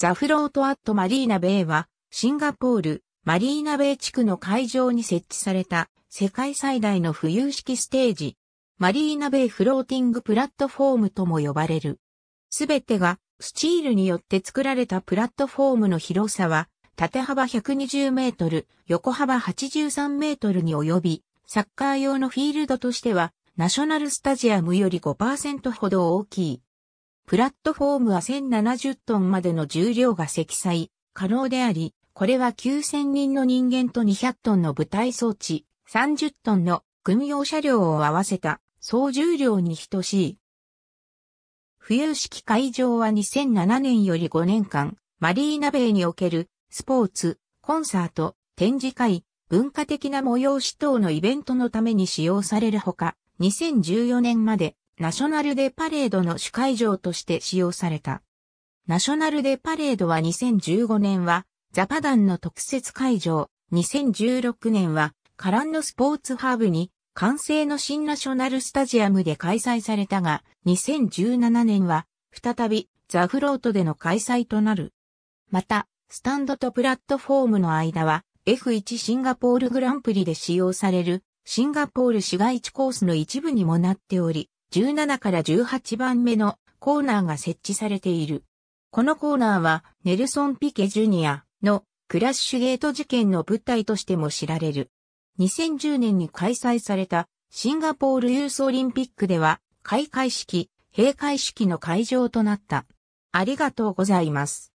ザフロートアットマリーナベイは、シンガポール、マリーナベイ地区の会場に設置された世界最大の浮遊式ステージ、マリーナベイフローティングプラットフォームとも呼ばれる。すべてがスチールによって作られたプラットフォームの広さは、縦幅120メートル、横幅83メートルに及び、サッカー用のフィールドとしては、ナショナルスタジアムより5%ほど大きい。プラットフォームは1070トンまでの重量が積載可能であり、これは9000人の人間と200トンの舞台装置、30トンの軍用車両を合わせた総重量に等しい。浮遊式会場は2007年より5年間、マリーナベイにおけるスポーツ、コンサート、展示会、文化的な催し等のイベントのために使用されるほか、2014年までナショナルデパレードの主会場として使用された。ナショナルデパレードは2015年はザパダンの特設会場、2016年はカランのスポーツハーブに完成の新ナショナルスタジアムで開催されたが、2017年は再びザフロートでの開催となる。また、スタンドとプラットフォームの間は F1 シンガポールグランプリで使用されるシンガポール市街地コースの一部にもなっており、17から18番目のコーナーが設置されている。このコーナーはネルソン・ピケ・ジュニアのクラッシュゲート事件の舞台としても知られる。2010年に開催されたシンガポールユースオリンピックでは開会式、閉会式の会場となった。ありがとうございます。